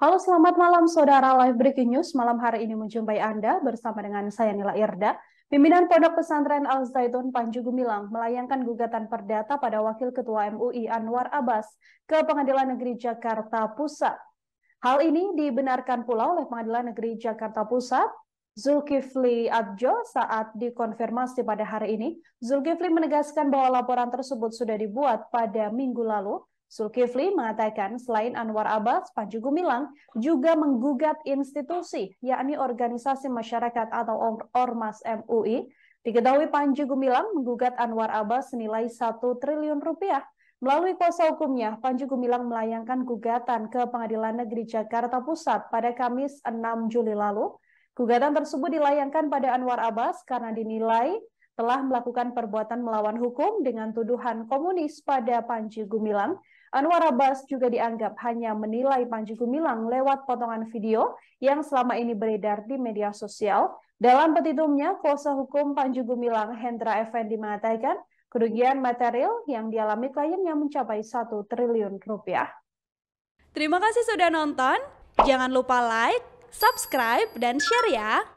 Halo, selamat malam saudara Live Breaking News. Malam hari ini menjumpai Anda bersama dengan saya Nila Irda. Pimpinan Pondok Pesantren Al Zaitun Panjugu Gumilang melayangkan gugatan perdata pada Wakil Ketua MUI Anwar Abbas ke Pengadilan Negeri Jakarta Pusat. Hal ini dibenarkan pula oleh Pengadilan Negeri Jakarta Pusat Zulkifli Abjo saat dikonfirmasi pada hari ini, Zulkifli menegaskan bahwa laporan tersebut sudah dibuat pada minggu lalu Sulkifli mengatakan selain Anwar Abbas, Panji Gumilang juga menggugat institusi, yakni organisasi masyarakat atau Ormas MUI. Diketahui Panji Gumilang menggugat Anwar Abbas senilai satu triliun rupiah. Melalui kuasa hukumnya, Panji Gumilang melayangkan gugatan ke Pengadilan Negeri Jakarta Pusat pada Kamis 6 Juli lalu. Gugatan tersebut dilayangkan pada Anwar Abbas karena dinilai telah melakukan perbuatan melawan hukum dengan tuduhan komunis pada Panji Gumilang Anwar Abbas juga dianggap hanya menilai Panji Gumilang lewat potongan video yang selama ini beredar di media sosial. Dalam petitumnya, kuasa hukum Panji Gumilang Hendra Effendi mengatakan kerugian material yang dialami kliennya mencapai 1 triliun rupiah. Terima kasih sudah nonton. Jangan lupa like, subscribe, dan share ya.